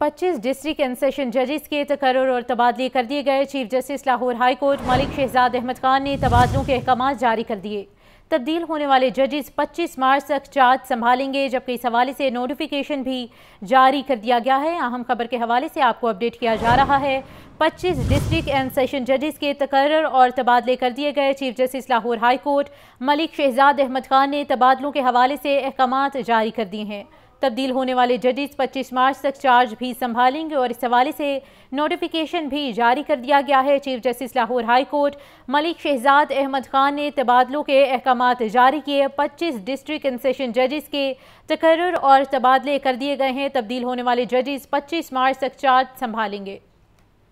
पच्चीस district and session जजेस के तकर और तबादले कर दिए गए chief justice Lahore high court Malik Shahzad Ahmad Khan ने तबादलों के अहकाम जारी कर दिए तब्दील होने वाले जजेस 25 मार्च तक चार्ज संभालेंगे जबकि इस हवाले से नोटिफिकेशन भी जारी कर दिया गया है अहम खबर के हवाले से आपको अपडेट किया जा रहा है 25 डिस्ट्रिक्ट एंड सेशन जजेस के तकर और तबादले कर दिए गए chief justice Lahore high court Malik Shahzad Ahmad Khan ने तबादलों के हवाले से अहकाम जारी कर दिए हैं तब्दील होने वाले जजेस 25 मार्च तक चार्ज भी संभालेंगे और इस हवाले से नोटिफिकेशन भी जारी कर दिया गया है chief justice Lahore high court Malik Shahzad Ahmad Khan ने तबादलों के अहकाम जारी किए 25 डिस्ट्रिक्ट एंड सेशन जजेस के तकर और तबादले कर दिए गए हैं तब्दील होने वाले जजेस 25 मार्च तक चार्ज संभालेंगे